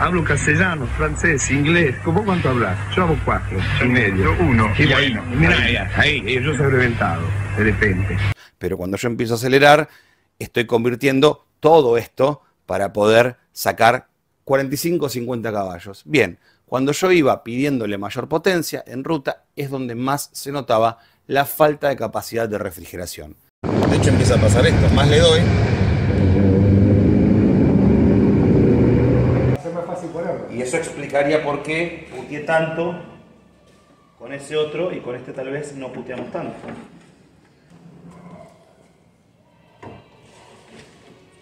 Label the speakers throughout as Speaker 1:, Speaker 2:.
Speaker 1: Hablo castellano, francés, inglés. ¿Cómo cuánto hablas? Yo hablo cuatro, medio. uno. Y, mira, ahí, ahí, ahí, yo reventado.
Speaker 2: de repente. Pero cuando yo empiezo a acelerar, estoy convirtiendo todo esto para poder sacar 45 o 50 caballos. Bien, cuando yo iba pidiéndole mayor potencia en ruta, es donde más se notaba la falta de capacidad de refrigeración. De hecho, empieza a pasar esto: más le doy, explicaría por qué puteé tanto con
Speaker 1: ese otro y con este tal vez no puteamos tanto.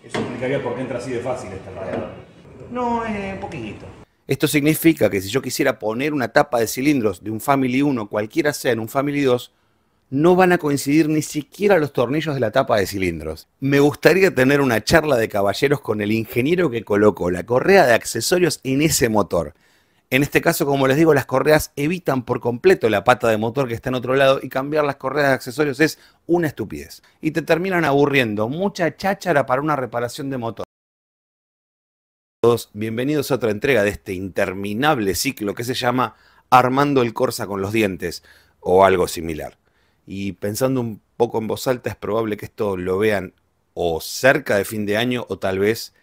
Speaker 2: Eso explicaría por qué entra así de fácil este radiador. No, eh, poquito. Esto significa que si yo quisiera poner una tapa de cilindros de un Family 1, cualquiera sea en un Family 2, no van a coincidir ni siquiera los tornillos de la tapa de cilindros. Me gustaría tener una charla de caballeros con el ingeniero que colocó la correa de accesorios en ese motor. En este caso, como les digo, las correas evitan por completo la pata de motor que está en otro lado y cambiar las correas de accesorios es una estupidez. Y te terminan aburriendo, mucha cháchara para una reparación de motor. bienvenidos a otra entrega de este interminable ciclo que se llama Armando el Corsa con los dientes o algo similar. Y pensando un poco en voz alta, es probable que esto lo vean o cerca de fin de año o tal vez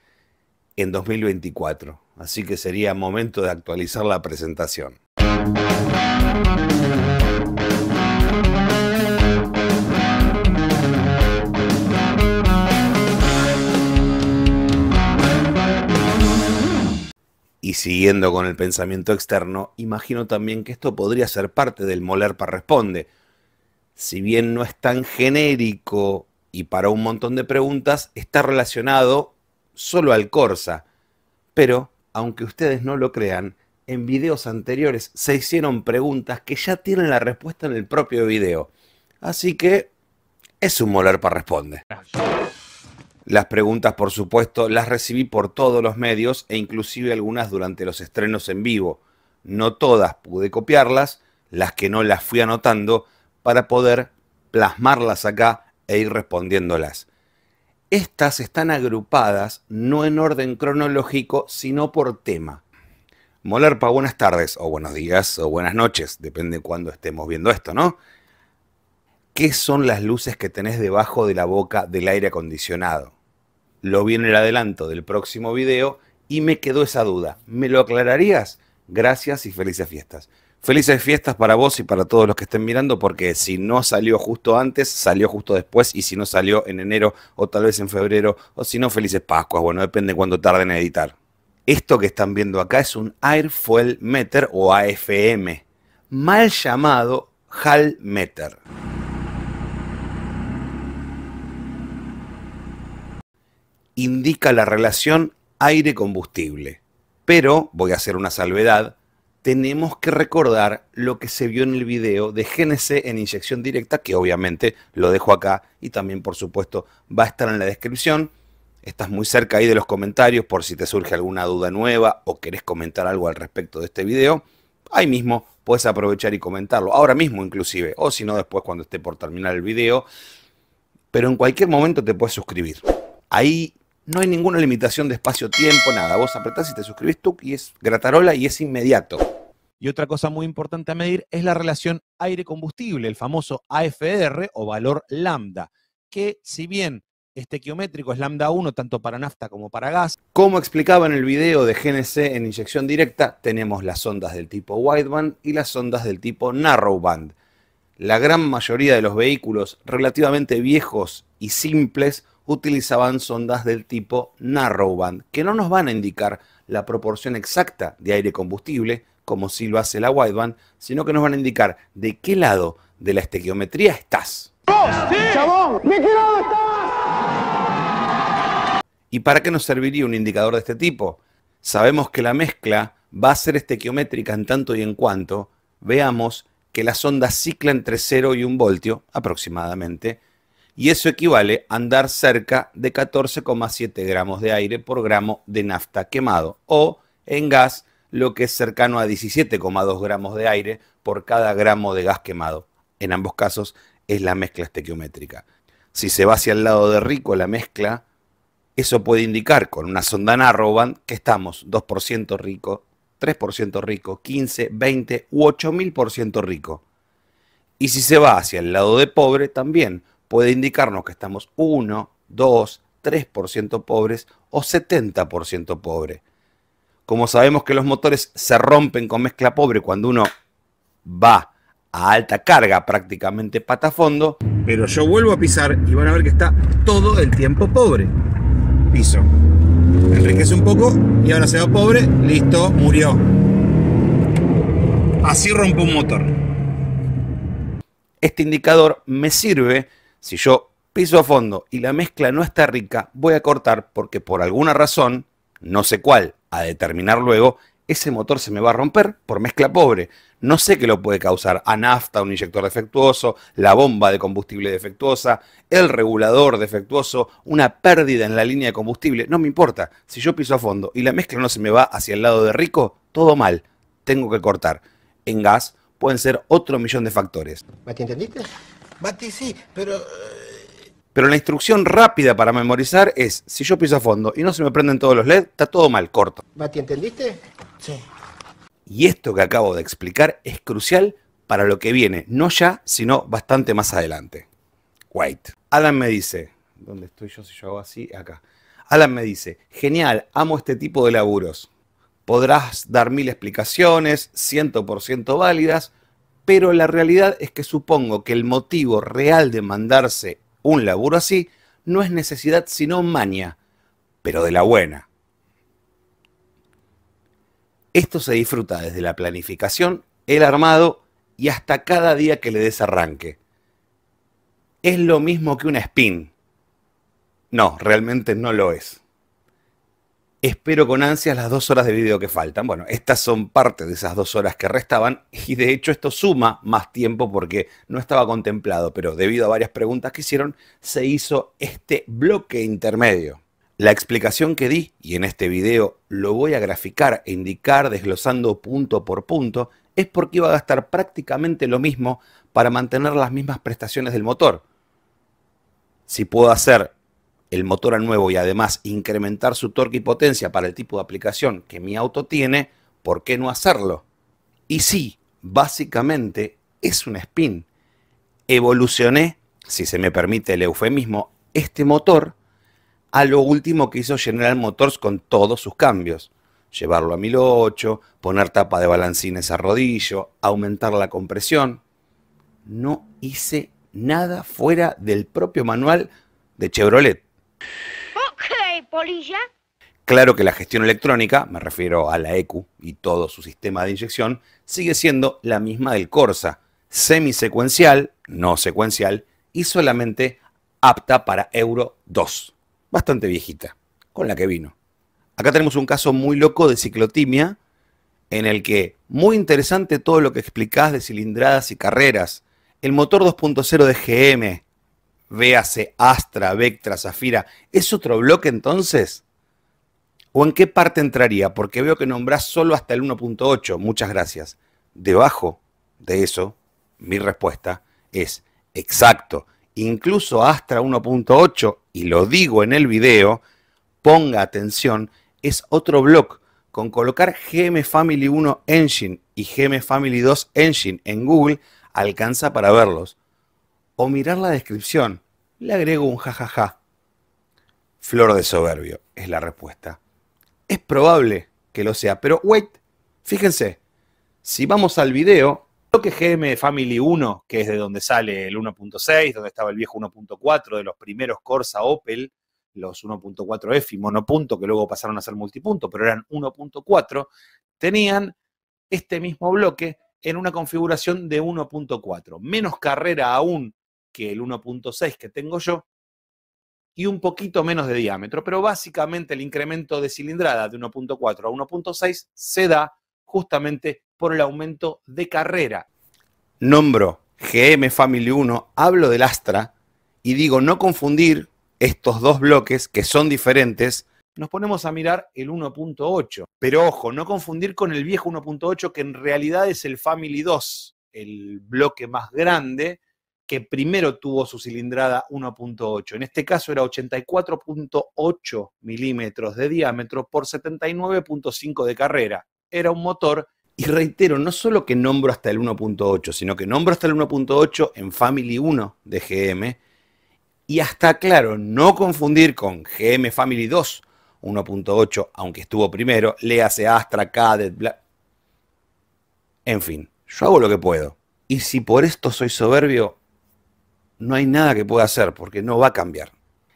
Speaker 2: en 2024 así que sería momento de actualizar la presentación. Y siguiendo con el pensamiento externo, imagino también que esto podría ser parte del moler para responde. Si bien no es tan genérico y para un montón de preguntas, está relacionado solo al Corsa, pero aunque ustedes no lo crean, en videos anteriores se hicieron preguntas que ya tienen la respuesta en el propio video. Así que es un moler para responder. Las preguntas, por supuesto, las recibí por todos los medios e inclusive algunas durante los estrenos en vivo. No todas pude copiarlas, las que no las fui anotando para poder plasmarlas acá e ir respondiéndolas. Estas están agrupadas no en orden cronológico, sino por tema. Molerpa, buenas tardes, o buenos días, o buenas noches, depende de cuándo estemos viendo esto, ¿no? ¿Qué son las luces que tenés debajo de la boca del aire acondicionado? Lo vi en el adelanto del próximo video y me quedó esa duda. ¿Me lo aclararías? Gracias y felices fiestas. Felices fiestas para vos y para todos los que estén mirando, porque si no salió justo antes, salió justo después, y si no salió en enero o tal vez en febrero, o si no, felices Pascuas, bueno, depende de cuándo tarden en editar. Esto que están viendo acá es un Air Fuel Meter o AFM, mal llamado Hall Meter. Indica la relación aire-combustible, pero voy a hacer una salvedad tenemos que recordar lo que se vio en el video de GNC en inyección directa, que obviamente lo dejo acá y también por supuesto va a estar en la descripción. Estás muy cerca ahí de los comentarios por si te surge alguna duda nueva o querés comentar algo al respecto de este video. Ahí mismo puedes aprovechar y comentarlo, ahora mismo inclusive, o si no después cuando esté por terminar el video. Pero en cualquier momento te puedes suscribir. Ahí no hay ninguna limitación de espacio-tiempo, nada. Vos apretás y te suscribís tú y es gratarola y es inmediato. Y otra cosa muy importante a medir es la relación aire-combustible, el famoso AFR o valor lambda, que si bien este es lambda 1 tanto para nafta como para gas. Como explicaba en el video de GNC en inyección directa, tenemos las ondas del tipo wideband y las ondas del tipo narrowband. La gran mayoría de los vehículos relativamente viejos y simples utilizaban sondas del tipo narrowband, que no nos van a indicar la proporción exacta de aire combustible, como sí lo hace la wideband, sino que nos van a indicar de qué lado de la estequiometría estás. ¡Chabón! ¿Y para qué nos serviría un indicador de este tipo? Sabemos que la mezcla va a ser estequiométrica en tanto y en cuanto veamos que la sonda cicla entre 0 y 1 voltio aproximadamente y eso equivale a andar cerca de 14,7 gramos de aire por gramo de nafta quemado o en gas lo que es cercano a 17,2 gramos de aire por cada gramo de gas quemado. En ambos casos es la mezcla estequiométrica. Si se va hacia el lado de rico la mezcla, eso puede indicar con una sonda narrowband que estamos 2% rico, 3% rico, 15, 20 u 8000% rico. Y si se va hacia el lado de pobre, también puede indicarnos que estamos 1, 2, 3% pobres o 70% pobre. Como sabemos que los motores se rompen con mezcla pobre cuando uno va a alta carga, prácticamente pata fondo. Pero yo vuelvo a pisar y van a ver que está todo el tiempo pobre. Piso. Enriquece un poco y ahora se va pobre. Listo, murió. Así rompe un motor. Este indicador me sirve si yo piso a fondo y la mezcla no está rica, voy a cortar porque por alguna razón, no sé cuál, a determinar luego, ese motor se me va a romper por mezcla pobre. No sé qué lo puede causar. A nafta, un inyector defectuoso, la bomba de combustible defectuosa, el regulador defectuoso, una pérdida en la línea de combustible. No me importa. Si yo piso a fondo y la mezcla no se me va hacia el lado de rico, todo mal. Tengo que cortar. En gas pueden ser otro millón de factores.
Speaker 1: ¿Me entendiste? Bati sí, pero... Eh,
Speaker 2: pero la instrucción rápida para memorizar es, si yo piso a fondo y no se me prenden todos los LED, está todo mal, corto.
Speaker 1: Bati, ¿entendiste?
Speaker 2: Sí. Y esto que acabo de explicar es crucial para lo que viene, no ya, sino bastante más adelante. White. Alan me dice, ¿dónde estoy yo si yo hago así? Acá. Alan me dice, genial, amo este tipo de laburos. Podrás dar mil explicaciones, 100% válidas, pero la realidad es que supongo que el motivo real de mandarse un laburo así no es necesidad sino maña, pero de la buena. Esto se disfruta desde la planificación, el armado y hasta cada día que le des arranque. Es lo mismo que una spin. No, realmente no lo es. Espero con ansias las dos horas de video que faltan. Bueno, estas son parte de esas dos horas que restaban y de hecho esto suma más tiempo porque no estaba contemplado, pero debido a varias preguntas que hicieron, se hizo este bloque intermedio. La explicación que di, y en este video lo voy a graficar e indicar desglosando punto por punto, es porque iba a gastar prácticamente lo mismo para mantener las mismas prestaciones del motor. Si puedo hacer el motor a nuevo y además incrementar su torque y potencia para el tipo de aplicación que mi auto tiene, ¿por qué no hacerlo? Y sí, básicamente es un spin. Evolucioné, si se me permite el eufemismo, este motor a lo último que hizo General Motors con todos sus cambios. Llevarlo a 1008, poner tapa de balancines a rodillo, aumentar la compresión. No hice nada fuera del propio manual de Chevrolet.
Speaker 1: Ok, polilla.
Speaker 2: Claro que la gestión electrónica, me refiero a la ECU y todo su sistema de inyección, sigue siendo la misma del Corsa, semisecuencial, no secuencial, y solamente apta para Euro 2, bastante viejita, con la que vino. Acá tenemos un caso muy loco de ciclotimia, en el que muy interesante todo lo que explicás de cilindradas y carreras, el motor 2.0 de GM, véase Astra, Vectra, Zafira, ¿es otro bloque entonces? ¿O en qué parte entraría? Porque veo que nombrás solo hasta el 1.8, muchas gracias. Debajo de eso, mi respuesta es exacto. Incluso Astra 1.8, y lo digo en el video, ponga atención, es otro blog. con colocar GM Family 1 Engine y GM Family 2 Engine en Google alcanza para verlos o mirar la descripción. Le agrego un jajaja. Flor de soberbio, es la respuesta. Es probable que lo sea, pero wait, fíjense, si vamos al video, creo que GM Family 1, que es de donde sale el 1.6, donde estaba el viejo 1.4 de los primeros Corsa Opel, los 1.4F y monopunto, que luego pasaron a ser multipunto, pero eran 1.4, tenían este mismo bloque en una configuración de 1.4. Menos carrera aún que el 1.6 que tengo yo y un poquito menos de diámetro, pero básicamente el incremento de cilindrada de 1.4 a 1.6 se da justamente por el aumento de carrera. Nombro GM Family 1, hablo del Astra y digo no confundir estos dos bloques que son diferentes. Nos ponemos a mirar el 1.8, pero ojo, no confundir con el viejo 1.8 que en realidad es el Family 2, el bloque más grande que primero tuvo su cilindrada 1.8. En este caso era 84.8 milímetros de diámetro por 79.5 de carrera. Era un motor, y reitero, no solo que nombro hasta el 1.8, sino que nombro hasta el 1.8 en Family 1 de GM, y hasta, claro, no confundir con GM Family 2 1.8, aunque estuvo primero, Lease Astra, Cadet, bla... En fin, yo hago lo que puedo. Y si por esto soy soberbio, no hay nada que pueda hacer porque no va a cambiar.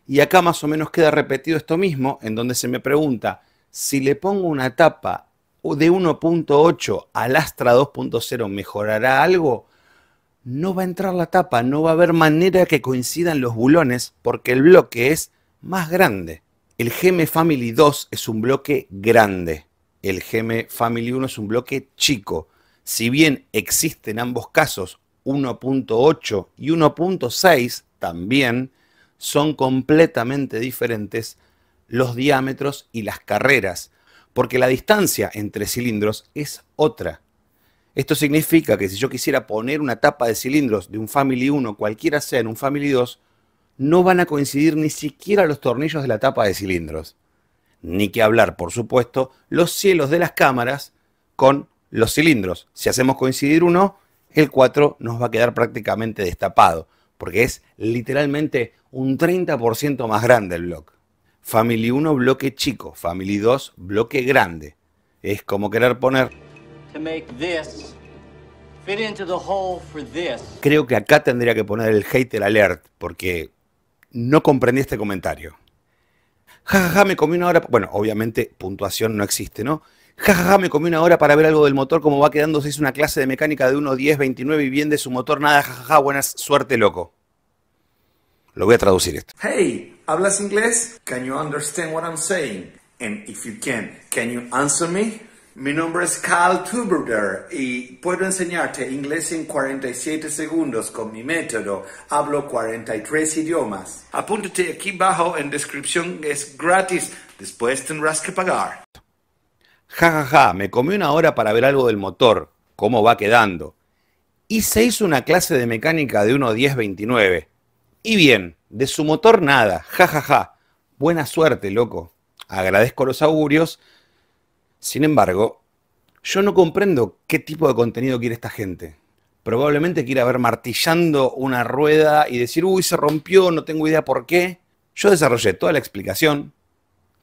Speaker 2: Y acá más o menos queda repetido esto mismo, en donde se me pregunta, si le pongo una tapa de 1.8 al Astra 2.0, ¿mejorará algo? No va a entrar la tapa, no va a haber manera que coincidan los bulones porque el bloque es más grande. El GM Family 2 es un bloque grande, el GM Family 1 es un bloque chico. Si bien existen ambos casos 1.8 y 1.6 también son completamente diferentes los diámetros y las carreras, porque la distancia entre cilindros es otra. Esto significa que si yo quisiera poner una tapa de cilindros de un Family 1, cualquiera sea en un Family 2, no van a coincidir ni siquiera los tornillos de la tapa de cilindros. Ni que hablar, por supuesto, los cielos de las cámaras con los cilindros. Si hacemos coincidir uno, el 4 nos va a quedar prácticamente destapado, porque es literalmente un 30% más grande el bloque. Family 1 bloque chico, Family 2 bloque grande. Es como querer poner... Creo que acá tendría que poner el hater alert, porque no comprendí este comentario. Ja, ja, ja, me comí una hora. Bueno, obviamente puntuación no existe, ¿no? Ja, ja, ja, me comí una hora para ver algo del motor, cómo va quedando, si es una clase de mecánica de 1, 10, 29 y bien de su motor, nada, jajaja, ja, buenas, suerte, loco. Lo voy a traducir esto. Hey, ¿hablas inglés? Can you understand what I'm saying? And if you can, can you answer me? Mi nombre es Carl Tuberder y puedo enseñarte inglés en 47 segundos con mi método. Hablo 43 idiomas. Apúntate aquí abajo en descripción, es gratis. Después tendrás que pagar. Ja, ja, ja, me comí una hora para ver algo del motor, cómo va quedando. Y se hizo una clase de mecánica de 1.10.29. Y bien, de su motor nada, ja, ja, ja. Buena suerte, loco. Agradezco los augurios. Sin embargo, yo no comprendo qué tipo de contenido quiere esta gente. Probablemente quiera ver martillando una rueda y decir, uy, se rompió, no tengo idea por qué. Yo desarrollé toda la explicación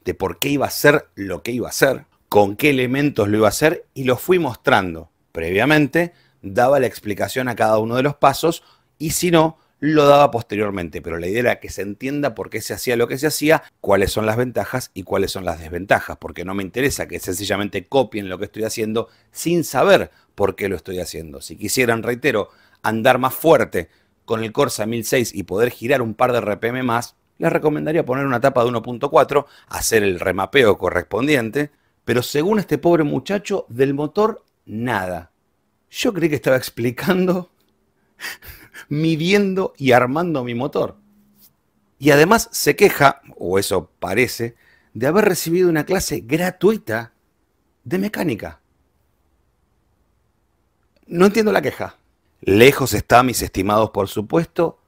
Speaker 2: de por qué iba a ser lo que iba a ser con qué elementos lo iba a hacer y lo fui mostrando. Previamente daba la explicación a cada uno de los pasos y si no, lo daba posteriormente, pero la idea era que se entienda por qué se hacía lo que se hacía, cuáles son las ventajas y cuáles son las desventajas, porque no me interesa que sencillamente copien lo que estoy haciendo sin saber por qué lo estoy haciendo. Si quisieran, reitero, andar más fuerte con el Corsa 1006 y poder girar un par de RPM más, les recomendaría poner una tapa de 1.4, hacer el remapeo correspondiente pero según este pobre muchacho, del motor, nada. Yo creí que estaba explicando, midiendo y armando mi motor. Y además se queja, o eso parece, de haber recibido una clase gratuita de mecánica. No entiendo la queja. Lejos está, mis estimados, por supuesto,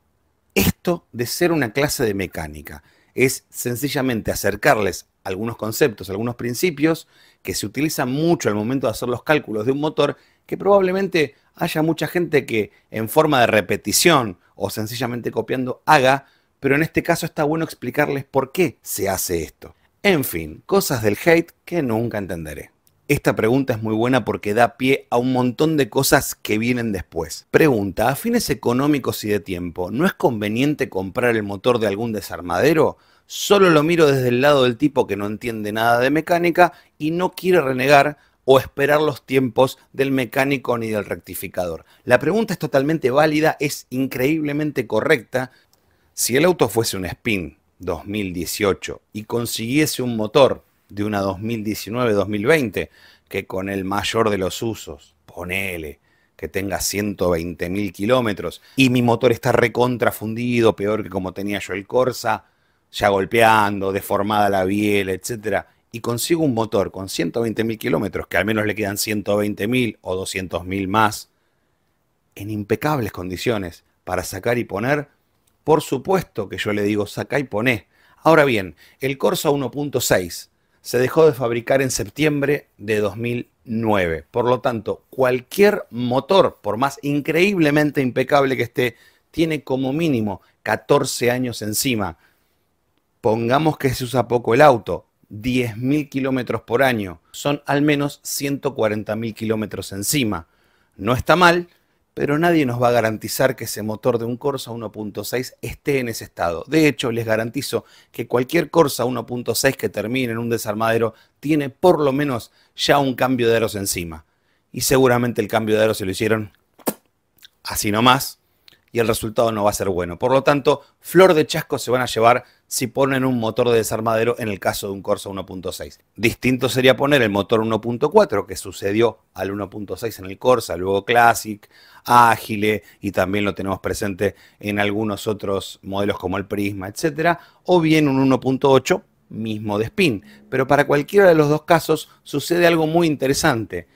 Speaker 2: esto de ser una clase de mecánica. Es sencillamente acercarles algunos conceptos, algunos principios que se utilizan mucho al momento de hacer los cálculos de un motor, que probablemente haya mucha gente que en forma de repetición o sencillamente copiando haga, pero en este caso está bueno explicarles por qué se hace esto. En fin, cosas del hate que nunca entenderé. Esta pregunta es muy buena porque da pie a un montón de cosas que vienen después. Pregunta, a fines económicos y de tiempo, ¿no es conveniente comprar el motor de algún desarmadero? solo lo miro desde el lado del tipo que no entiende nada de mecánica y no quiere renegar o esperar los tiempos del mecánico ni del rectificador. La pregunta es totalmente válida, es increíblemente correcta. Si el auto fuese un spin 2018 y consiguiese un motor de una 2019-2020, que con el mayor de los usos, ponele, que tenga 120.000 kilómetros y mi motor está recontrafundido, peor que como tenía yo el Corsa, ya golpeando, deformada la biela, etcétera, y consigo un motor con 120.000 kilómetros, que al menos le quedan 120.000 o 200.000 más, en impecables condiciones para sacar y poner, por supuesto que yo le digo saca y poné. Ahora bien, el Corsa 1.6 se dejó de fabricar en septiembre de 2009. Por lo tanto, cualquier motor, por más increíblemente impecable que esté, tiene como mínimo 14 años encima Pongamos que se usa poco el auto, 10.000 kilómetros por año, son al menos 140.000 kilómetros encima. No está mal, pero nadie nos va a garantizar que ese motor de un Corsa 1.6 esté en ese estado. De hecho, les garantizo que cualquier Corsa 1.6 que termine en un desarmadero tiene por lo menos ya un cambio de aros encima. Y seguramente el cambio de aros se lo hicieron así nomás, y el resultado no va a ser bueno. Por lo tanto, flor de chasco se van a llevar si ponen un motor de desarmadero en el caso de un Corsa 1.6. Distinto sería poner el motor 1.4 que sucedió al 1.6 en el Corsa, luego Classic, Ágile y también lo tenemos presente en algunos otros modelos como el Prisma, etc. O bien un 1.8 mismo de spin. Pero para cualquiera de los dos casos sucede algo muy interesante,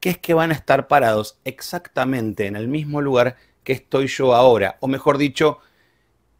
Speaker 2: que es que van a estar parados exactamente en el mismo lugar estoy yo ahora, o mejor dicho,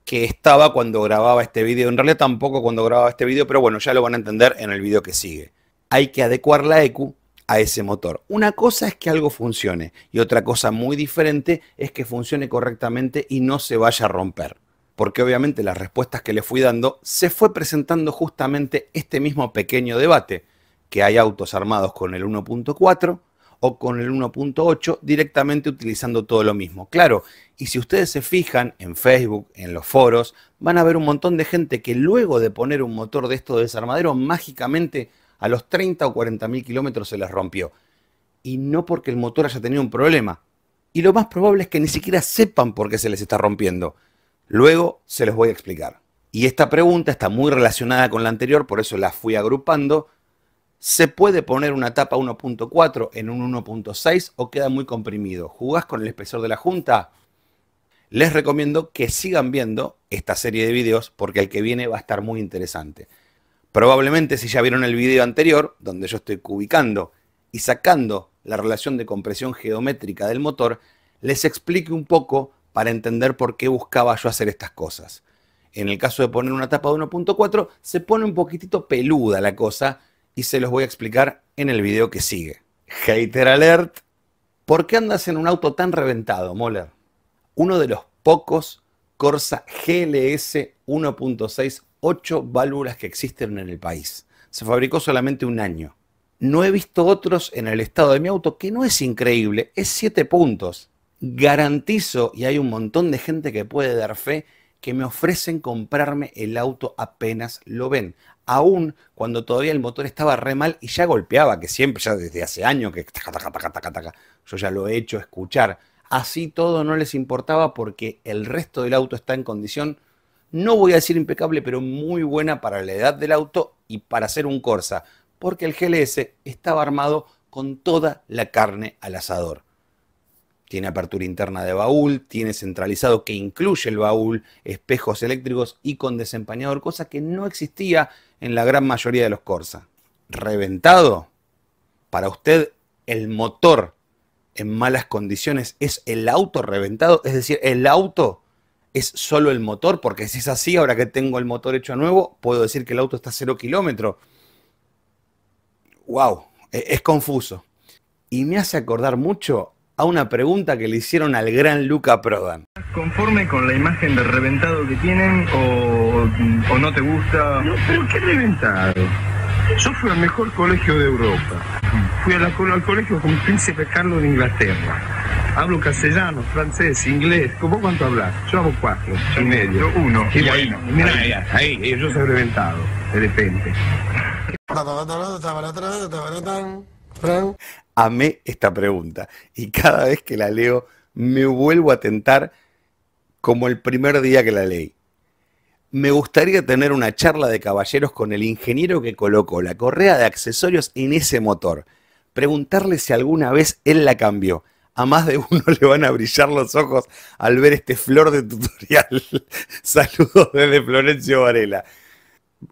Speaker 2: que estaba cuando grababa este video. En realidad tampoco cuando grababa este video, pero bueno, ya lo van a entender en el video que sigue. Hay que adecuar la EQ a ese motor. Una cosa es que algo funcione y otra cosa muy diferente es que funcione correctamente y no se vaya a romper. Porque obviamente las respuestas que le fui dando se fue presentando justamente este mismo pequeño debate, que hay autos armados con el 1.4 o con el 1.8 directamente utilizando todo lo mismo. Claro, y si ustedes se fijan en Facebook, en los foros, van a ver un montón de gente que luego de poner un motor de esto de desarmadero, mágicamente a los 30 o 40 mil kilómetros se les rompió. Y no porque el motor haya tenido un problema. Y lo más probable es que ni siquiera sepan por qué se les está rompiendo. Luego se los voy a explicar. Y esta pregunta está muy relacionada con la anterior, por eso la fui agrupando ¿Se puede poner una tapa 1.4 en un 1.6 o queda muy comprimido? ¿Jugás con el espesor de la junta? Les recomiendo que sigan viendo esta serie de videos porque el que viene va a estar muy interesante. Probablemente si ya vieron el video anterior, donde yo estoy cubicando y sacando la relación de compresión geométrica del motor, les explique un poco para entender por qué buscaba yo hacer estas cosas. En el caso de poner una tapa de 1.4, se pone un poquitito peluda la cosa y se los voy a explicar en el video que sigue. Hater alert, ¿por qué andas en un auto tan reventado, Moller? Uno de los pocos Corsa GLS 1.6 8 válvulas que existen en el país. Se fabricó solamente un año. No he visto otros en el estado de mi auto, que no es increíble, es 7 puntos. Garantizo, y hay un montón de gente que puede dar fe, que me ofrecen comprarme el auto apenas lo ven aún cuando todavía el motor estaba re mal y ya golpeaba, que siempre, ya desde hace años, que yo ya lo he hecho escuchar. Así todo no les importaba porque el resto del auto está en condición, no voy a decir impecable, pero muy buena para la edad del auto y para ser un Corsa, porque el GLS estaba armado con toda la carne al asador. Tiene apertura interna de baúl, tiene centralizado que incluye el baúl, espejos eléctricos y con desempañador, cosa que no existía en la gran mayoría de los Corsa. Reventado, para usted el motor en malas condiciones es el auto reventado, es decir, el auto es solo el motor, porque si es así, ahora que tengo el motor hecho a nuevo, puedo decir que el auto está a cero kilómetro. ¡Wow! E-, es confuso. Y me hace acordar mucho a una pregunta que le hicieron al gran Luca Prodan.
Speaker 1: ¿Conforme con la imagen de reventado que tienen o, no te gusta? No, pero qué reventado. Yo fui al mejor colegio de Europa. Fui al colegio con Príncipe Carlos de Inglaterra. Hablo castellano, francés, inglés. ¿Cómo cuánto hablas? Yo hago cuatro, y medio. uno. Y, yo soy reventado, de repente
Speaker 2: amé esta pregunta y cada vez que la leo me vuelvo a tentar como el primer día que la leí. Me gustaría tener una charla de caballeros con el ingeniero que colocó la correa de accesorios en ese motor. Preguntarle si alguna vez él la cambió. A más de uno le van a brillar los ojos al ver este flor de tutorial. Saludos desde Florencio Varela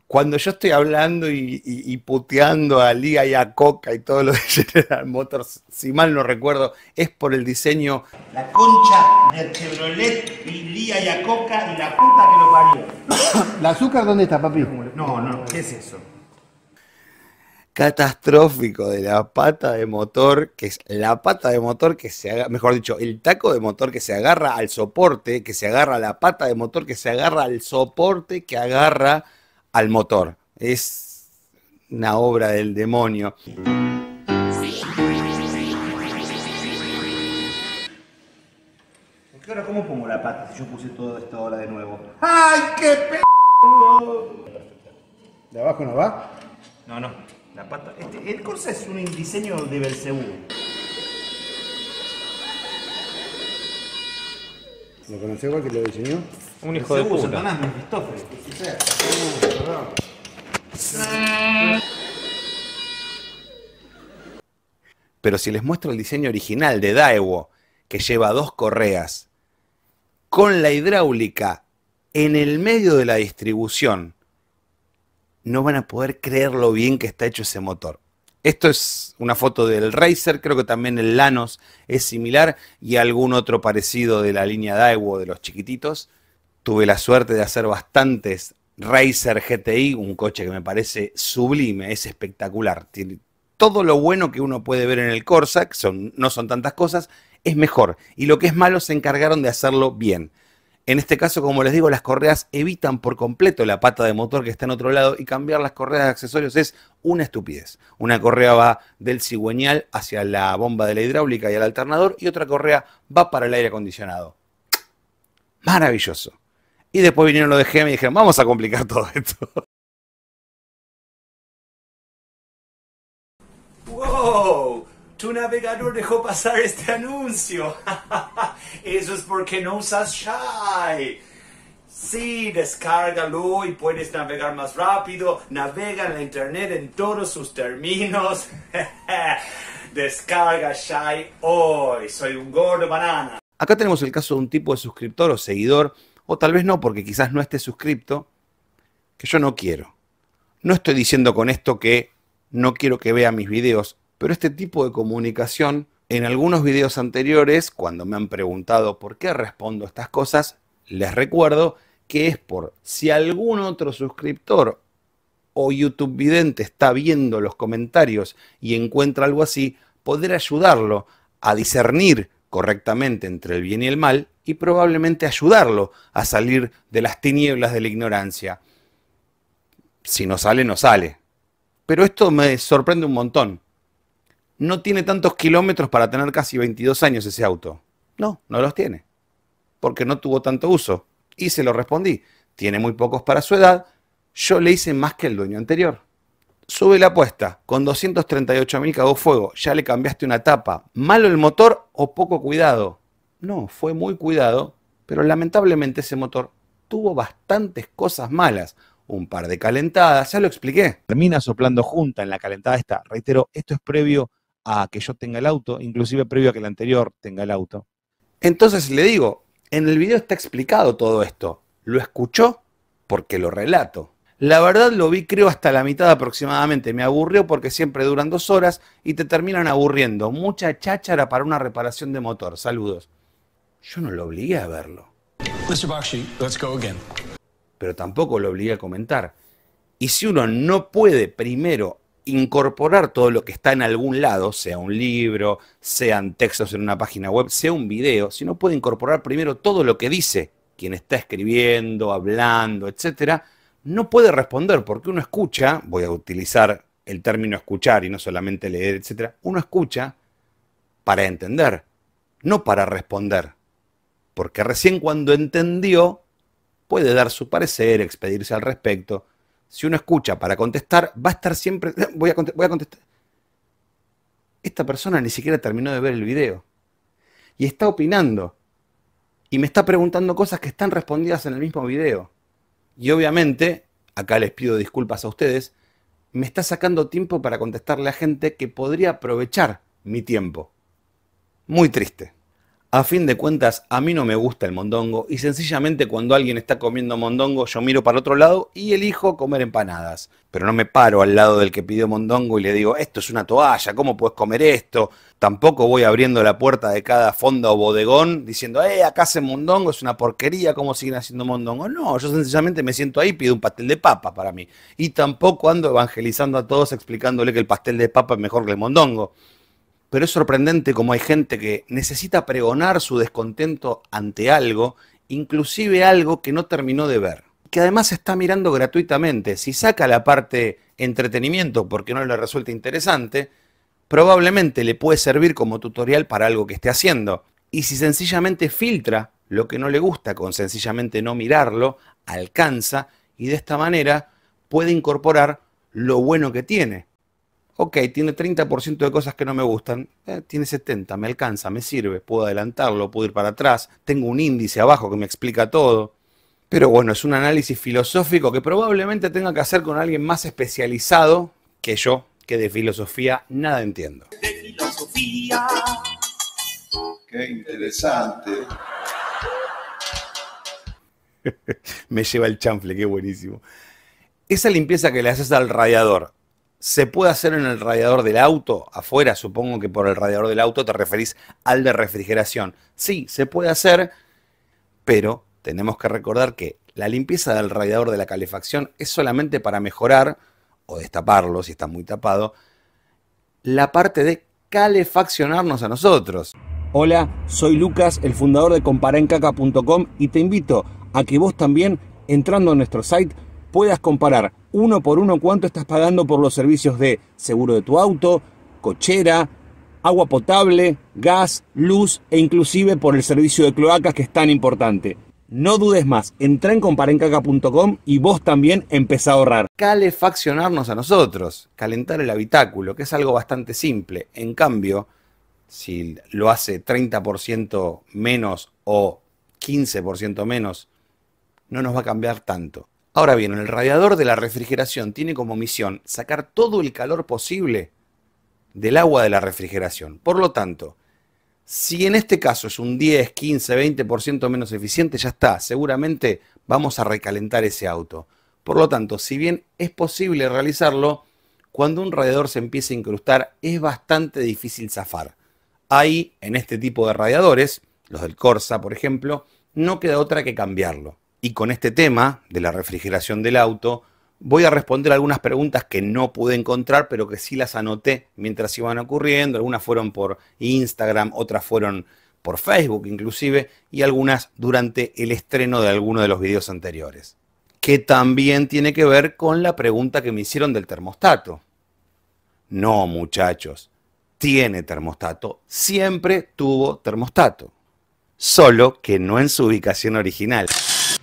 Speaker 2: cuando yo estoy hablando y, puteando a Lía y a Coca y todo lo de General Motors, si mal no recuerdo, es por el diseño. La concha de Chevrolet y Lía y a Coca y la puta que lo parió.
Speaker 1: ¿La azúcar dónde está, papi? No, no, ¿qué es eso?
Speaker 2: catastrófico de la pata de motor, que es la pata de motor que se agarra, mejor dicho, el taco de motor que se agarra al soporte, que se agarra la pata de motor que se agarra al soporte, que agarra al motor. Es una obra del demonio.
Speaker 1: cómo pongo la pata si yo puse todo esto ahora de nuevo?
Speaker 2: ¡Ay, qué p***! ¿De abajo no va? No, no. La pata. Este, el Corsa es un diseño
Speaker 1: de Belcebú. ¿Lo conoces igual que lo diseñó? Un hijo de puta.
Speaker 2: Pero si les muestro el diseño original de Daewoo, que lleva dos correas, con la hidráulica en el medio de la distribución, no van a poder creer lo bien que está hecho ese motor. Esto es una foto del Racer, creo que también el Lanos es similar y algún otro parecido de la línea Daewoo de los chiquititos. Tuve la suerte de hacer bastantes Racer GTI, un coche que me parece sublime, es espectacular. Tiene todo lo bueno que uno puede ver en el Corsa, no son tantas cosas, es mejor. Y lo que es malo se encargaron de hacerlo bien. En este caso, como les digo, las correas evitan por completo la pata de motor que está en otro lado y cambiar las correas de accesorios es una estupidez. Una correa va del cigüeñal hacia la bomba de la hidráulica y al alternador y otra correa va para el aire acondicionado. Maravilloso. Y después vinieron los de GM y dijeron, vamos a complicar todo esto.
Speaker 1: ¡Wow!
Speaker 2: Tu navegador dejó pasar este anuncio. Eso es porque no usas Shy. Sí, descárgalo y puedes navegar más rápido. Navega en la internet en todos sus términos. Descarga Shy hoy. Soy un gordo banana. Acá tenemos el caso de un tipo de suscriptor o seguidor o tal vez no, porque quizás no esté suscripto, que yo no quiero. No estoy diciendo con esto que no quiero que vea mis videos, pero este tipo de comunicación, en algunos videos anteriores, cuando me han preguntado por qué respondo estas cosas, les recuerdo que es por si algún otro suscriptor o YouTube vidente está viendo los comentarios y encuentra algo así, poder ayudarlo a discernir correctamente entre el bien y el mal y probablemente ayudarlo a salir de las tinieblas de la ignorancia. Si no sale, no sale. Pero esto me sorprende un montón. No tiene tantos kilómetros para tener casi 22 años ese auto. No, no los tiene. Porque no tuvo tanto uso. Y se lo respondí. Tiene muy pocos para su edad. Yo le hice más que el dueño anterior. Sube la apuesta. Con 238.000 cagó fuego. Ya le cambiaste una tapa. Malo el motor o poco cuidado. No, fue muy cuidado, pero lamentablemente ese motor tuvo bastantes cosas malas. Un par de calentadas, ya lo expliqué. Termina soplando junta en la calentada esta. Reitero, esto es previo a que yo tenga el auto, inclusive previo a que el anterior tenga el auto. Entonces le digo, en el video está explicado todo esto. Lo escuchó porque lo relato. La verdad lo vi creo hasta la mitad aproximadamente. Me aburrió porque siempre duran dos horas y te terminan aburriendo. Mucha cháchara para una reparación de motor. Saludos. Yo no lo obligué a verlo.
Speaker 1: Mr. let's go again.
Speaker 2: Pero tampoco lo obligué a comentar. Y si uno no puede primero incorporar todo lo que está en algún lado, sea un libro, sean textos en una página web, sea un video, si no puede incorporar primero todo lo que dice quien está escribiendo, hablando, etc., no puede responder porque uno escucha, voy a utilizar el término escuchar y no solamente leer, etcétera, uno escucha para entender, no para responder porque recién cuando entendió puede dar su parecer, expedirse al respecto. Si uno escucha para contestar, va a estar siempre, voy a, contestar. Esta persona ni siquiera terminó de ver el video y está opinando y me está preguntando cosas que están respondidas en el mismo video. Y obviamente, acá les pido disculpas a ustedes, me está sacando tiempo para contestarle a gente que podría aprovechar mi tiempo. Muy triste. A fin de cuentas, a mí no me gusta el mondongo y sencillamente cuando alguien está comiendo mondongo yo miro para otro lado y elijo comer empanadas. Pero no me paro al lado del que pidió mondongo y le digo, esto es una toalla, ¿cómo puedes comer esto? Tampoco voy abriendo la puerta de cada fonda o bodegón diciendo, eh, acá hacen mondongo, es una porquería, ¿cómo siguen haciendo mondongo? No, yo sencillamente me siento ahí y pido un pastel de papa para mí. Y tampoco ando evangelizando a todos explicándole que el pastel de papa es mejor que el mondongo pero es sorprendente como hay gente que necesita pregonar su descontento ante algo, inclusive algo que no terminó de ver, que además está mirando gratuitamente. Si saca la parte entretenimiento porque no le resulta interesante, probablemente le puede servir como tutorial para algo que esté haciendo. Y si sencillamente filtra lo que no le gusta con sencillamente no mirarlo, alcanza y de esta manera puede incorporar lo bueno que tiene, Ok, tiene 30% de cosas que no me gustan, eh, tiene 70, me alcanza, me sirve, puedo adelantarlo, puedo ir para atrás, tengo un índice abajo que me explica todo. Pero bueno, es un análisis filosófico que probablemente tenga que hacer con alguien más especializado que yo, que de filosofía nada entiendo.
Speaker 1: De filosofía. Qué interesante.
Speaker 2: me lleva el chanfle, qué buenísimo. Esa limpieza que le haces al radiador, se puede hacer en el radiador del auto, afuera, supongo que por el radiador del auto te referís al de refrigeración. Sí, se puede hacer, pero tenemos que recordar que la limpieza del radiador de la calefacción es solamente para mejorar, o destaparlo si está muy tapado, la parte de calefaccionarnos a nosotros. Hola, soy Lucas, el fundador de comparencaca.com y te invito a que vos también, entrando a nuestro site, puedas comparar uno por uno cuánto estás pagando por los servicios de seguro de tu auto, cochera, agua potable, gas, luz e inclusive por el servicio de cloacas que es tan importante. No dudes más, entra en comparencaca.com y vos también empezá a ahorrar. Calefaccionarnos a nosotros, calentar el habitáculo, que es algo bastante simple. En cambio, si lo hace 30% menos o 15% menos, no nos va a cambiar tanto. Ahora bien, el radiador de la refrigeración tiene como misión sacar todo el calor posible del agua de la refrigeración. Por lo tanto, si en este caso es un 10, 15, 20% menos eficiente, ya está, seguramente vamos a recalentar ese auto. Por lo tanto, si bien es posible realizarlo, cuando un radiador se empieza a incrustar es bastante difícil zafar. Ahí, en este tipo de radiadores, los del Corsa, por ejemplo, no queda otra que cambiarlo. Y con este tema de la refrigeración del auto, voy a responder algunas preguntas que no pude encontrar, pero que sí las anoté mientras iban ocurriendo. Algunas fueron por Instagram, otras fueron por Facebook inclusive, y algunas durante el estreno de alguno de los videos anteriores. Que también tiene que ver con la pregunta que me hicieron del termostato. No, muchachos, tiene termostato, siempre tuvo termostato, solo que no en su ubicación original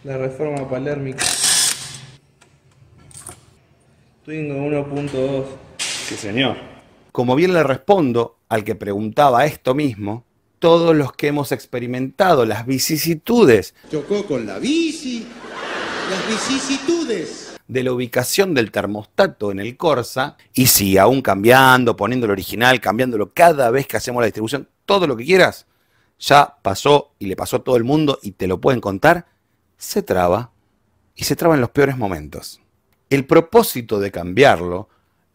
Speaker 1: la reforma palérmica. Twingo 1.2.
Speaker 2: Sí, señor. Como bien le respondo al que preguntaba esto mismo, todos los que hemos experimentado las vicisitudes. Chocó con la bici. Las vicisitudes. De la ubicación del termostato en el Corsa, y si aún cambiando, poniendo el original, cambiándolo cada vez que hacemos la distribución, todo lo que quieras, ya pasó y le pasó a todo el mundo y te lo pueden contar se traba y se traba en los peores momentos. El propósito de cambiarlo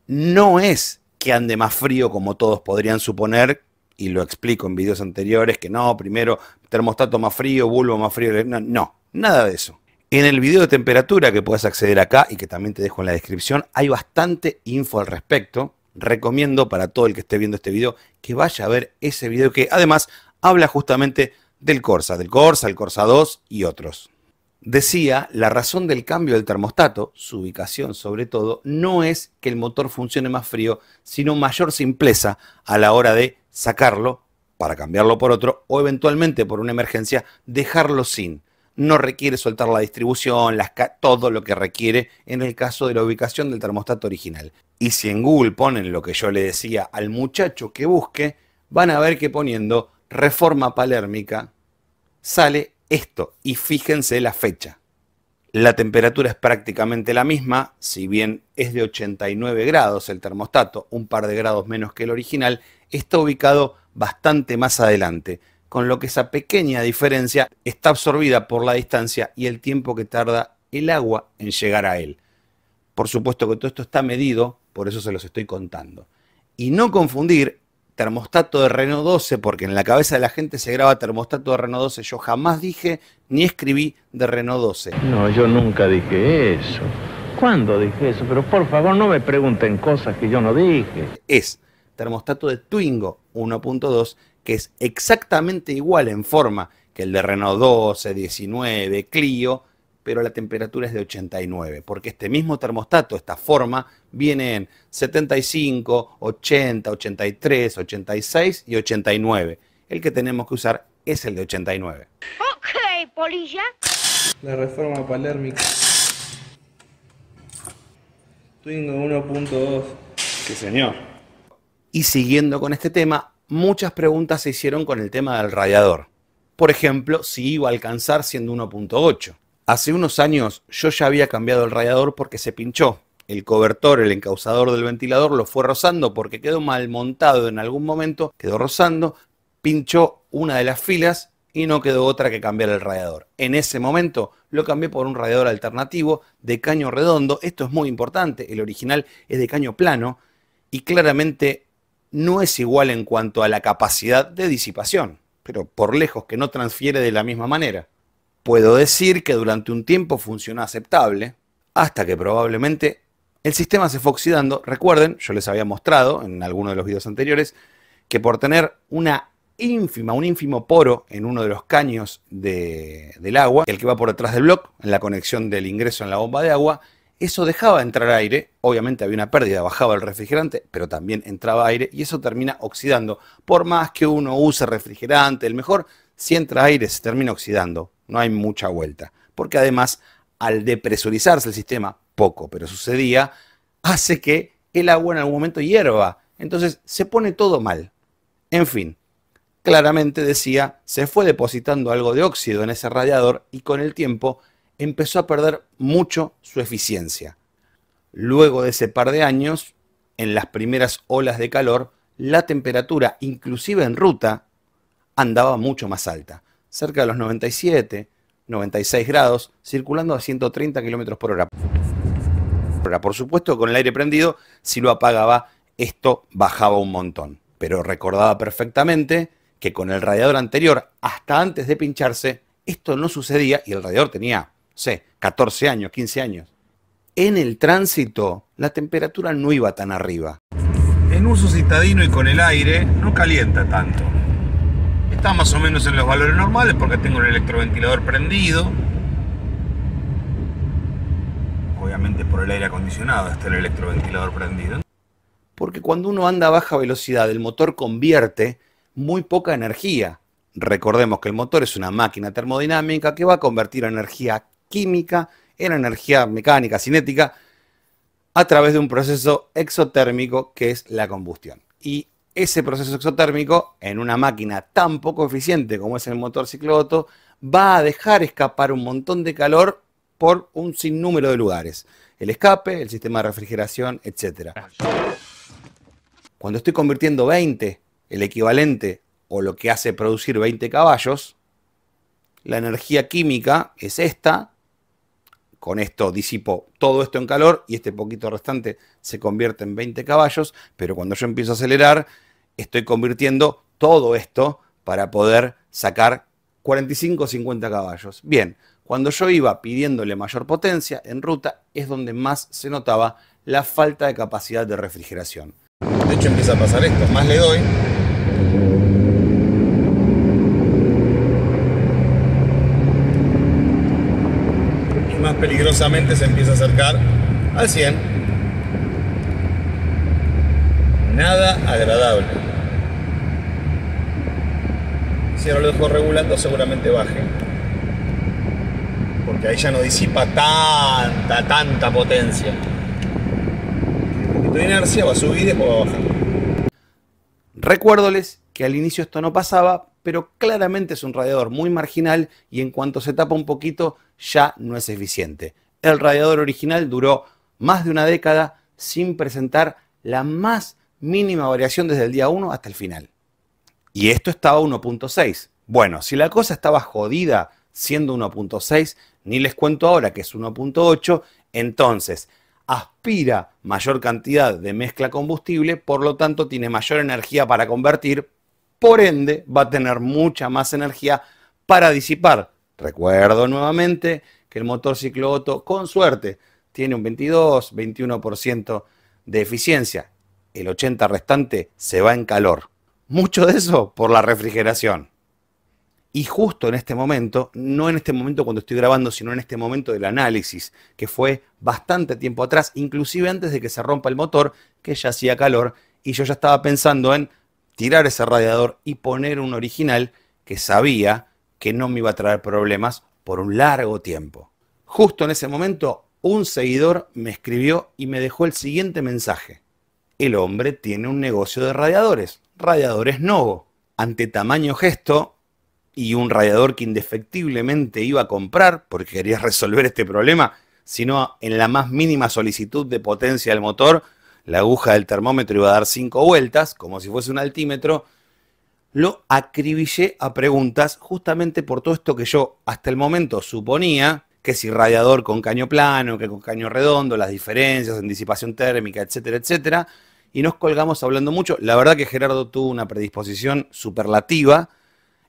Speaker 2: no es que ande más frío como todos podrían suponer, y lo explico en videos anteriores, que no, primero termostato más frío, bulbo más frío, no, nada de eso. En el video de temperatura que puedes acceder acá y que también te dejo en la descripción, hay bastante info al respecto. Recomiendo para todo el que esté viendo este video que vaya a ver ese video que además habla justamente del Corsa, del Corsa, el Corsa 2 y otros decía, la razón del cambio del termostato, su ubicación sobre todo, no es que el motor funcione más frío, sino mayor simpleza a la hora de sacarlo para cambiarlo por otro o eventualmente por una emergencia dejarlo sin. No requiere soltar la distribución, todo lo que requiere en el caso de la ubicación del termostato original. Y si en Google ponen lo que yo le decía al muchacho que busque, van a ver que poniendo reforma palérmica sale esto. Y fíjense la fecha. La temperatura es prácticamente la misma, si bien es de 89 grados el termostato, un par de grados menos que el original, está ubicado bastante más adelante, con lo que esa pequeña diferencia está absorbida por la distancia y el tiempo que tarda el agua en llegar a él. Por supuesto que todo esto está medido, por eso se los estoy contando. Y no confundir termostato de Renault 12, porque en la cabeza de la gente se graba termostato de Renault 12. Yo jamás dije ni escribí de Renault 12.
Speaker 1: No, yo nunca dije eso. ¿Cuándo
Speaker 2: dije eso? Pero por favor no me pregunten cosas que yo no dije. Es termostato de Twingo 1.2, que es exactamente igual en forma que el de Renault 12, 19, Clio, pero la temperatura es de 89, porque este mismo termostato, esta forma, viene en 75, 80, 83, 86 y 89. El que tenemos que usar es el de 89.
Speaker 1: Ok, polilla. La reforma palérmica. Twingo 1.2.
Speaker 2: ¡Qué señor. Y siguiendo con este tema, muchas preguntas se hicieron con el tema del radiador. Por ejemplo, si iba a alcanzar siendo 1.8. Hace unos años yo ya había cambiado el radiador porque se pinchó. El cobertor, el encausador del ventilador lo fue rozando porque quedó mal montado en algún momento, quedó rozando, pinchó una de las filas y no quedó otra que cambiar el radiador. En ese momento lo cambié por un radiador alternativo de caño redondo. Esto es muy importante, el original es de caño plano y claramente no es igual en cuanto a la capacidad de disipación, pero por lejos que no transfiere de la misma manera. Puedo decir que durante un tiempo funcionó aceptable, hasta que probablemente el sistema se fue oxidando. Recuerden, yo les había mostrado en alguno de los videos anteriores que por tener una ínfima, un ínfimo poro en uno de los caños del agua, el que va por detrás del bloque, en la conexión del ingreso en la bomba de agua, eso dejaba entrar aire, obviamente había una pérdida, bajaba el refrigerante, pero también entraba aire y eso termina oxidando. Por más que uno use refrigerante, el mejor, si entra aire se termina oxidando no hay mucha vuelta. Porque además, al depresurizarse el sistema, poco, pero sucedía, hace que el agua en algún momento hierva. Entonces se pone todo mal. En fin, claramente decía, se fue depositando algo de óxido en ese radiador y con el tiempo empezó a perder mucho su eficiencia. Luego de ese par de años, en las primeras olas de calor, la temperatura, inclusive en ruta, andaba mucho más alta cerca de los 97, 96 grados, circulando a 130 kilómetros por hora. Por supuesto, con el aire prendido, si lo apagaba, esto bajaba un montón. Pero recordaba perfectamente que con el radiador anterior, hasta antes de pincharse, esto no sucedía y el radiador tenía, sé, 14 años, 15 años. En el tránsito, la temperatura no iba tan arriba. En uso citadino y con el aire, no calienta tanto. Está más o menos en los valores normales porque tengo el electroventilador prendido. Obviamente por el aire acondicionado está el electroventilador prendido. Porque cuando uno anda a baja velocidad, el motor convierte muy poca energía. Recordemos que el motor es una máquina termodinámica que va a convertir energía química en energía mecánica, cinética, a través de un proceso exotérmico que es la combustión. Y ese proceso exotérmico en una máquina tan poco eficiente como es el motor ciclovoto va a dejar escapar un montón de calor por un sinnúmero de lugares. El escape, el sistema de refrigeración, etc. Cuando estoy convirtiendo 20, el equivalente o lo que hace producir 20 caballos, la energía química es esta. Con esto disipo todo esto en calor y este poquito restante se convierte en 20 caballos, pero cuando yo empiezo a acelerar, estoy convirtiendo todo esto para poder sacar 45 o 50 caballos. Bien, cuando yo iba pidiéndole mayor potencia en ruta es donde más se notaba la falta de capacidad de refrigeración. De hecho empieza a pasar esto, más le doy. Y más peligrosamente se empieza a acercar al 100. Nada agradable si ahora lo dejo regulando seguramente baje. Porque ahí ya no disipa tanta, tanta potencia. Un inercia va a subir y después va a bajar. Recuérdoles que al inicio esto no pasaba, pero claramente es un radiador muy marginal y en cuanto se tapa un poquito ya no es eficiente. El radiador original duró más de una década sin presentar la más mínima variación desde el día 1 hasta el final y esto estaba 1.6. Bueno, si la cosa estaba jodida siendo 1.6, ni les cuento ahora que es 1.8, entonces aspira mayor cantidad de mezcla combustible, por lo tanto tiene mayor energía para convertir, por ende va a tener mucha más energía para disipar. Recuerdo nuevamente que el motor ciclo Otto, con suerte, tiene un 22, 21% de eficiencia. El 80% restante se va en calor. Mucho de eso por la refrigeración. Y justo en este momento, no en este momento cuando estoy grabando, sino en este momento del análisis, que fue bastante tiempo atrás, inclusive antes de que se rompa el motor, que ya hacía calor, y yo ya estaba pensando en tirar ese radiador y poner un original que sabía que no me iba a traer problemas por un largo tiempo. Justo en ese momento, un seguidor me escribió y me dejó el siguiente mensaje. El hombre tiene un negocio de radiadores radiadores nuevo, Ante tamaño gesto y un radiador que indefectiblemente iba a comprar porque quería resolver este problema, sino en la más mínima solicitud de potencia del motor, la aguja del termómetro iba a dar cinco vueltas, como si fuese un altímetro, lo acribillé a preguntas justamente por todo esto que yo hasta el momento suponía, que si radiador con caño plano, que con caño redondo, las diferencias en disipación térmica, etcétera, etcétera y nos colgamos hablando mucho. La verdad que Gerardo tuvo una predisposición superlativa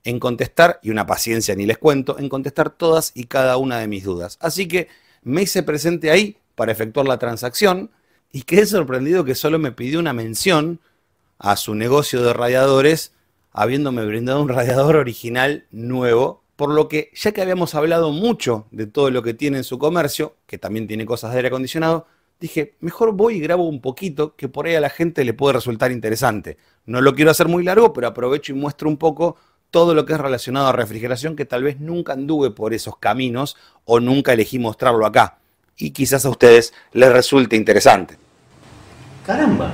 Speaker 2: en contestar, y una paciencia ni les cuento, en contestar todas y cada una de mis dudas. Así que me hice presente ahí para efectuar la transacción y quedé sorprendido que solo me pidió una mención a su negocio de radiadores, habiéndome brindado un radiador original nuevo, por lo que ya que habíamos hablado mucho de todo lo que tiene en su comercio, que también tiene cosas de aire acondicionado, dije, mejor voy y grabo un poquito que por ahí a la gente le puede resultar interesante. No lo quiero hacer muy largo, pero aprovecho y muestro un poco todo lo que es relacionado a refrigeración que tal vez nunca anduve por esos caminos o nunca elegí mostrarlo acá. Y quizás a ustedes les resulte interesante.
Speaker 1: Caramba,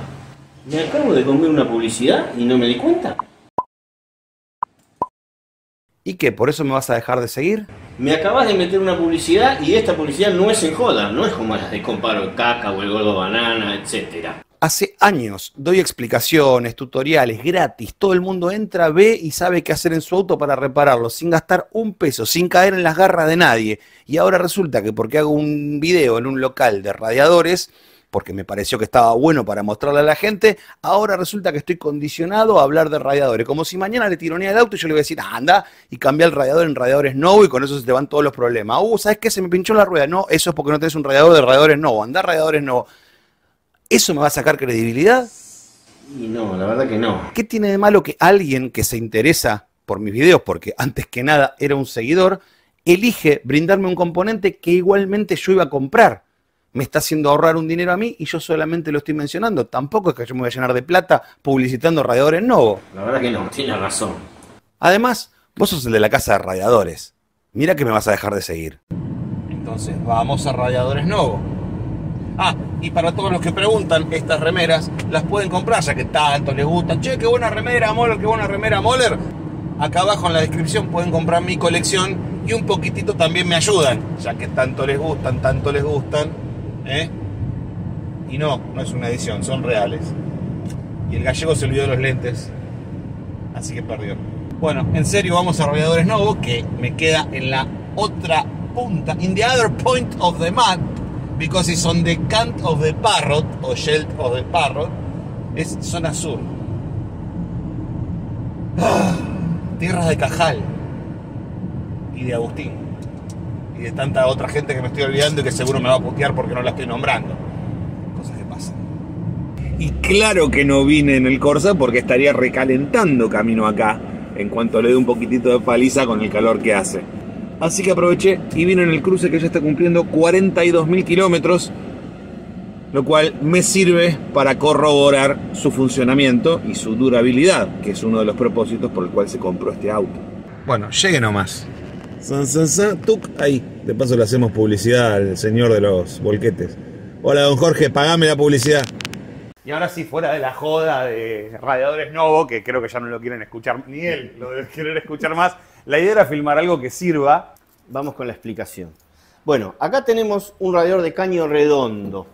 Speaker 1: me acabo de comer una publicidad y no me di cuenta.
Speaker 2: ¿Y qué? ¿Por eso me vas a dejar de seguir?
Speaker 1: Me acabas de meter una publicidad y esta publicidad no es en joda, no es como las de Comparo el Caca o el Gordo Banana, etc.
Speaker 2: Hace años doy explicaciones, tutoriales gratis, todo el mundo entra, ve y sabe qué hacer en su auto para repararlo, sin gastar un peso, sin caer en las garras de nadie. Y ahora resulta que porque hago un video en un local de radiadores, porque me pareció que estaba bueno para mostrarle a la gente, ahora resulta que estoy condicionado a hablar de radiadores. Como si mañana le tironía el auto y yo le voy a decir, anda y cambia el radiador en radiadores nuevo y con eso se te van todos los problemas. Uh, ¿sabes qué? Se me pinchó la rueda. No, eso es porque no tenés un radiador de radiadores nuevo. Anda radiadores nuevo. ¿Eso me va a sacar credibilidad?
Speaker 1: no, la verdad que no.
Speaker 2: ¿Qué tiene de malo que alguien que se interesa por mis videos, porque antes que nada era un seguidor, elige brindarme un componente que igualmente yo iba a comprar? me está haciendo ahorrar un dinero a mí y yo solamente lo estoy mencionando. Tampoco es que yo me voy a llenar de plata publicitando radiadores Novo. La
Speaker 1: verdad que no, tiene razón.
Speaker 2: Además, vos sos el de la casa de radiadores. Mira que me vas a dejar de seguir. Entonces, vamos a radiadores Novo. Ah, y para todos los que preguntan, estas remeras las pueden comprar, ya que tanto les gustan. Che, qué buena remera, Moller, qué buena remera, Moller. Acá abajo en la descripción pueden comprar mi colección y un poquitito también me ayudan, ya que tanto les gustan, tanto les gustan ¿Eh? Y no, no es una edición, son reales. Y el gallego se olvidó de los lentes, así que perdió. Bueno, en serio, vamos a Rodeadores Novo, que me queda en la otra punta, in the other point of the map, because it's on the cant of the parrot, o Shelt of the parrot, es zona sur. Ah, tierras de Cajal y de Agustín y de tanta otra gente que me estoy olvidando y que seguro me va a putear porque no la estoy nombrando. Cosas que pasan. Y claro que no vine en el Corsa porque estaría recalentando camino acá en cuanto le dé un poquitito de paliza con el calor que hace. Así que aproveché y vine en el cruce que ya está cumpliendo 42.000 kilómetros, lo cual me sirve para corroborar su funcionamiento y su durabilidad, que es uno de los propósitos por el cual se compró este auto. Bueno, llegue nomás san, san, san, tuc, ahí. De paso le hacemos publicidad al señor de los volquetes. Hola, don Jorge, pagame la publicidad. Y ahora sí, fuera de la joda de Radiadores Novo, que creo que
Speaker 1: ya no lo quieren escuchar, ni él lo debe querer escuchar más, la idea era filmar algo que sirva. Vamos con la explicación. Bueno, acá tenemos un radiador de caño redondo.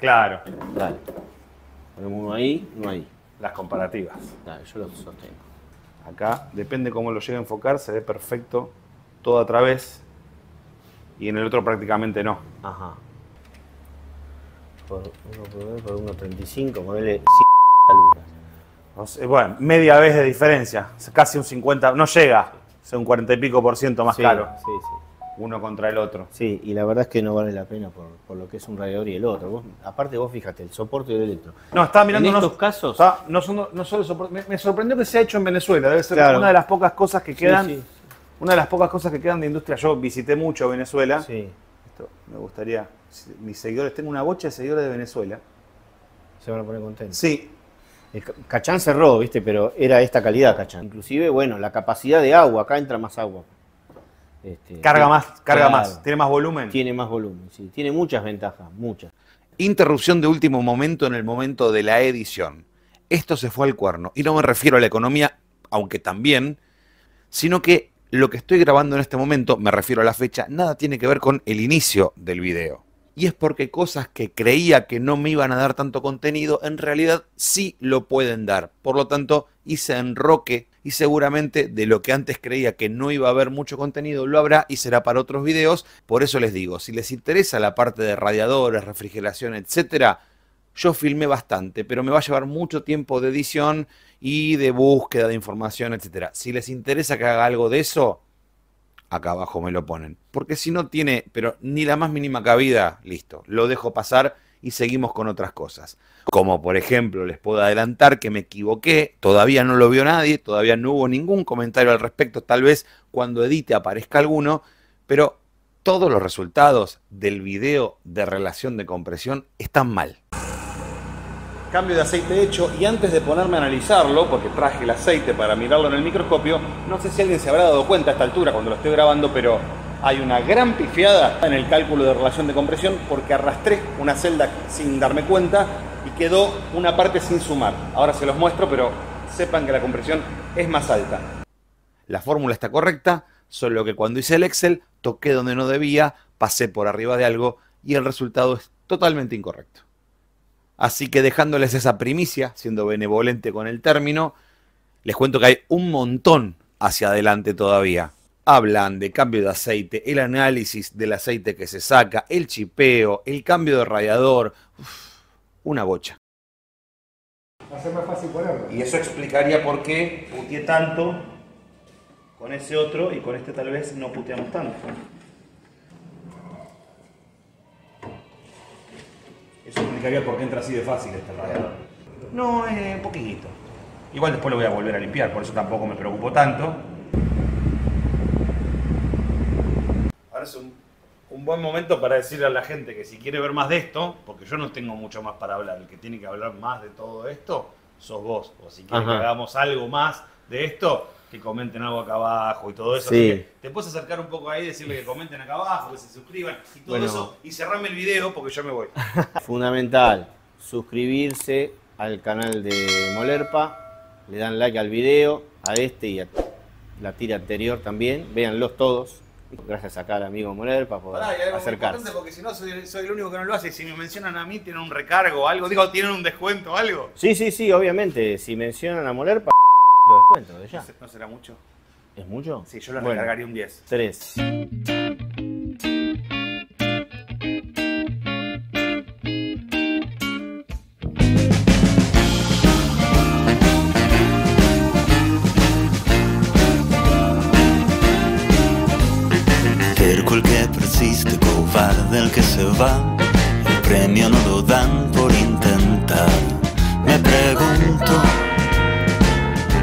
Speaker 1: Claro. Dale. Ponemos uno ahí, no ahí. Las comparativas. Dale, yo lo sostengo. Acá, depende
Speaker 2: cómo lo llegue a enfocar, se ve perfecto todo a través y en el otro prácticamente no.
Speaker 1: Ajá. Por 1.35, por
Speaker 2: 100 bueno, media vez de diferencia, casi un 50, no
Speaker 1: llega, es un 40 y pico por ciento más caro. Sí, sí uno contra el otro. Sí, y la verdad es que no vale la pena por, lo que es un radiador y el otro. aparte vos fíjate, el soporte y el electro. No, estaba
Speaker 2: mirando en casos. no, son, no solo soporte, me, sorprendió que se ha hecho en Venezuela, debe ser una de las pocas cosas que quedan. Una de las pocas cosas que quedan de industria. Yo visité mucho Venezuela. Sí. Esto
Speaker 1: me gustaría. Mis seguidores, tengo una bocha de seguidores de Venezuela. Se van a poner contentos. Sí, Cachán cerró, ¿viste? Pero era esta calidad Cachán. Inclusive, bueno, la capacidad de agua, acá entra más agua. Este, carga más, carga más, tiene más volumen. Tiene
Speaker 2: más volumen, sí, tiene muchas ventajas, muchas. Interrupción de último momento en el momento de la edición. Esto se fue al cuerno. Y no me refiero a la economía, aunque también, sino que lo que estoy grabando en este momento, me refiero a la fecha, nada tiene que ver con el inicio del video. Y es porque cosas que creía que no me iban a dar tanto contenido, en realidad sí lo pueden dar. Por lo tanto, hice enroque y seguramente de lo que antes creía que no iba a haber mucho contenido, lo habrá y será para otros videos. Por eso les digo, si les interesa la parte de radiadores, refrigeración, etcétera, yo filmé bastante, pero me va a llevar mucho tiempo de edición y de búsqueda de información, etcétera. Si les interesa que haga algo de eso, acá abajo me lo ponen. Porque si no tiene, pero ni la más mínima cabida, listo, lo dejo pasar y seguimos con otras cosas. Como por ejemplo, les puedo adelantar que me equivoqué, todavía no lo vio nadie, todavía no hubo ningún comentario al respecto, tal vez cuando edite aparezca alguno, pero todos los resultados del video de relación de compresión están mal. Cambio de aceite hecho y antes de ponerme a analizarlo, porque traje el aceite para mirarlo en el microscopio, no sé si alguien se habrá dado cuenta a esta altura cuando lo estoy grabando, pero hay una gran pifiada en el cálculo de relación de compresión porque arrastré una celda sin darme cuenta y quedó una parte sin sumar. Ahora se los muestro, pero sepan que la compresión es más alta. La fórmula está correcta, solo que cuando hice el Excel toqué donde no debía, pasé por arriba de algo y el resultado es totalmente incorrecto. Así que dejándoles esa primicia, siendo benevolente con el término, les cuento que hay un montón hacia adelante todavía hablan de cambio de aceite, el análisis del aceite que se saca, el chipeo, el cambio de radiador, una bocha. Más fácil ponerlo. Y eso explicaría por qué puteé tanto
Speaker 1: con ese otro y con este tal vez no puteamos tanto.
Speaker 2: Eso explicaría por qué entra así de fácil este radiador. No, eh, poquito. Igual después lo voy a volver a limpiar, por eso tampoco me preocupo tanto. buen momento para decirle a la gente que si quiere ver más de esto, porque yo no tengo mucho más para hablar, el que tiene que hablar más de todo esto sos vos. O si quieren que hagamos algo más de esto, que comenten algo acá abajo y todo eso. Sí. te puedes acercar un poco ahí, decirle que comenten acá abajo, que se suscriban y todo eso. Y cerrame el video porque yo me voy.
Speaker 1: Fundamental, suscribirse al canal de Molerpa, le dan like al video, a este y a la tira anterior también, véanlos todos. Gracias acá al amigo Moler para poder acercar
Speaker 2: porque si no, soy, el único que no lo hace. Si me mencionan a mí, tienen un recargo o algo. Digo, tienen un descuento o algo.
Speaker 1: Sí, sí, sí, obviamente. Si mencionan a Moler, para descuento de ya. ¿No será mucho? ¿Es mucho? Sí, yo lo recargaría un 10. 3. el premio no lo dan por intentar. Me pregunto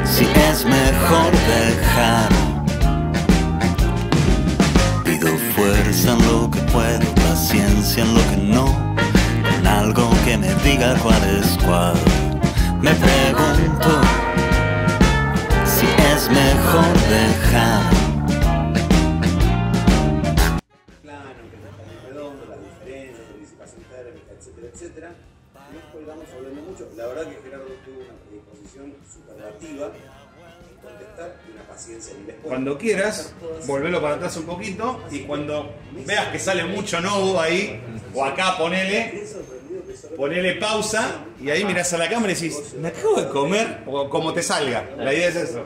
Speaker 1: si es mejor dejar. Pido fuerza en lo que puedo, paciencia en lo que no, En algo que me diga cuál es cuál. Me pregunto si es mejor dejar. no colgamos hablando mucho. La verdad que Gerardo tuvo una predisposición
Speaker 2: superlativa en contestar y una paciencia después. Cuando quieras, volvelo para atrás un poquito y cuando veas que sale mucho nodo ahí, o acá ponele, ponele pausa y ahí mirás a la cámara y decís, me acabo de comer, o como te salga. La idea es eso.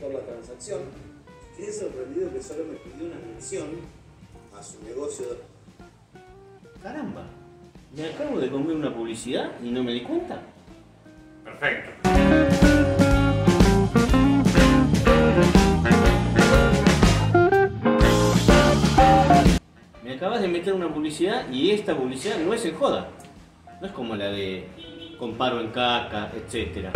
Speaker 1: Por la transacción, es sorprendido que solo me pidió una mención su negocio. Caramba, me acabo de comer una publicidad y no me di cuenta. Perfecto. Me acabas de meter una publicidad y esta publicidad no es en joda. No es como la de comparo en caca, etcétera.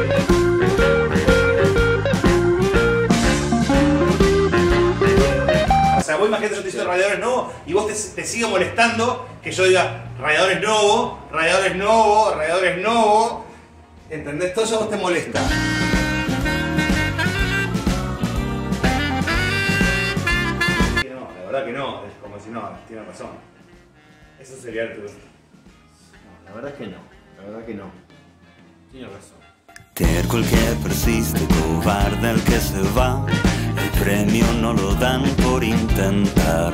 Speaker 2: sea, vos imagínate yo te diciendo radiadores nuevos y vos te, te molestando que yo diga radiadores nuevo, radiadores nuevo, radiadores nuevo. ¿Entendés? Todo eso vos te molesta.
Speaker 1: No, la verdad que no, es como si no, tiene razón. Eso sería el No, la verdad es que no, la verdad que no. Tiene razón. Terco el que persiste, cobarde el que se va. El premio no lo dan por intentar.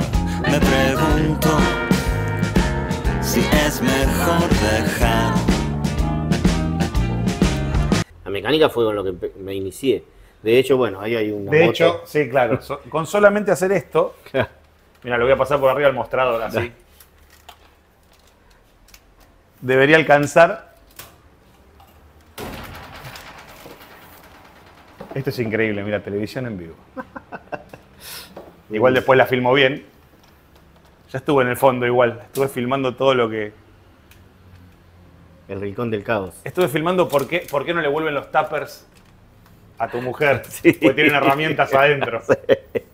Speaker 1: Me pregunto si es mejor dejar. La mecánica fue con lo que me inicié. De hecho, bueno, ahí hay un... De hecho, sí, claro. con solamente
Speaker 2: hacer esto.
Speaker 1: Mira, lo voy a pasar por arriba al mostrador así.
Speaker 2: Debería alcanzar Esto es increíble, mira, televisión en vivo. igual después la filmó bien. Ya estuve en el fondo igual, estuve filmando todo lo
Speaker 1: que... El rincón del caos.
Speaker 2: Estuve filmando por qué, por qué no le vuelven los tappers
Speaker 1: a tu mujer, porque tienen herramientas adentro.